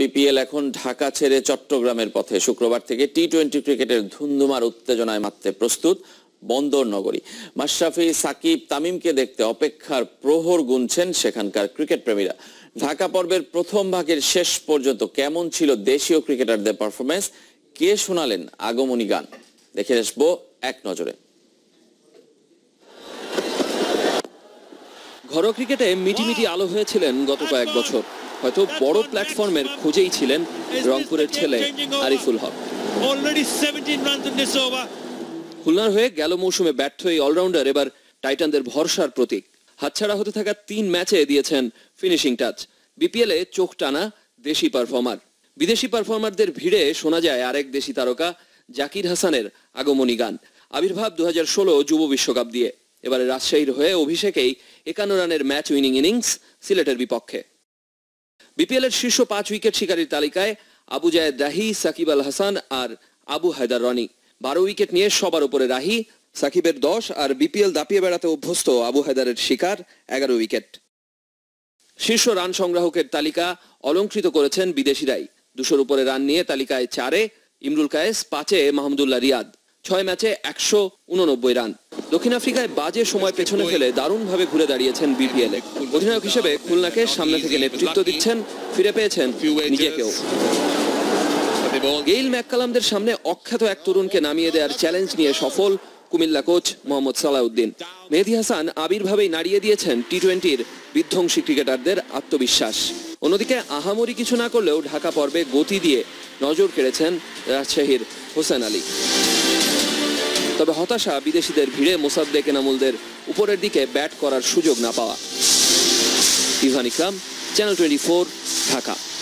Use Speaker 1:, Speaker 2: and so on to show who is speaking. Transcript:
Speaker 1: BPL এখন ঢাকা ছেড়ে চট্টগ্রামের পথে শুক্রবার থেকে টি টোয়েন্টি ক্রিকেটের ধুন্ধুমার উত্তেজনায় মাত্রে প্রস্তুত বন্দর নগরী মাশরাফি সাকিব তামিমকে দেখতে অপেক্ষার প্রহর গুনছেন সেখানকার ক্রিকেট প্রেমীরা ঢাকা পর্বের প্রথম ভাগের শেষ পর্যন্ত কেমন ছিল দেশীয় ক্রিকেটারদের পারফরমেন্স কে শোনালেন আগমনী গান দেখে আসবো এক নজরে
Speaker 2: ঘরোয়া ক্রিকেটে মিটিমিটি আলো হয়েছিলেন গত কয়েক বছর হয়তো বড় প্ল্যাটফর্মের খোঁজেই ছিলেন রংপুরের ছেলে আরিফুল হক খুলনার হয়ে গেল মৌসুমে ব্যর্থ এই অলরাউন্ডার এবার টাইটানদের ভরসার প্রতীক হাতছাড়া হতে থাকা তিন ম্যাচে দিয়েছেন ফিনিশিং টাচ বিপিএল এ চোখ টানা দেশি পারফর্মার বিদেশি পারফর্মারদের ভিড়ে শোনা যায় আরেক দেশি তারকা জাকির হাসানের আগমনী গান আবির্ভাব দু যুব বিশ্বকাপ দিয়ে এবারে রাজশাহীর হয়ে অভিষেকেই একান্ন রানের ম্যাচ উইনিং ইনিংস সিলেটের বিপক্ষে বিপিএলের শীর্ষ পাঁচ উইকেট শিকারীর তালিকায় আবু জায়দ রাহি সাকিব আল হাসান আর আবু হায়দার রনি বারো উইকেট নিয়ে সবার উপরে রাহি সাকিবের দশ আর বিপিএল দাপিয়ে বেড়াতে অভ্যস্ত আবু হায়দারের শিকার এগারো উইকেট শীর্ষ রান সংগ্রাহকের তালিকা অলঙ্কৃত করেছেন বিদেশিরাই দুশোর উপরে রান নিয়ে তালিকায় চারে ইমরুল কায়েস পাঁচে মাহমুদুল্লাহ রিয়াদ ছয় ম্যাচে একশো উননব্বই রান দক্ষিণ আফ্রিকায় বাজে সময় পেছনে ফেলে দারুণভাবে ঘুরে দাঁড়িয়েছেন বিপিএল এ অধিনায়ক হিসেবে খুলনাকে সামনে থেকে নেতৃত্ব দিচ্ছেন ফিরে পেয়েছেন নিজেকেও গেইল ম্যাককালামদের সামনে অখ্যাত এক তরুণকে নামিয়ে দেওয়ার চ্যালেঞ্জ নিয়ে সফল কুমিল্লা কোচ মোহাম্মদ সালাউদ্দিন মেহেদি হাসান আবির্ভাবেই নাড়িয়ে দিয়েছেন টি টোয়েন্টির বিধ্বংসী ক্রিকেটারদের আত্মবিশ্বাস অন্যদিকে আহামরি কিছু না করলেও ঢাকা পর্বে গতি দিয়ে নজর কেড়েছেন রাজশাহীর হোসেন আলী তবে হতাশা বিদেশিদের ভিড়ে মোসাদ্দেক এনামুলদের উপরের দিকে ব্যাট করার সুযোগ না পাওয়া ইভান ইকরাম চ্যানেল টোয়েন্টি ঢাকা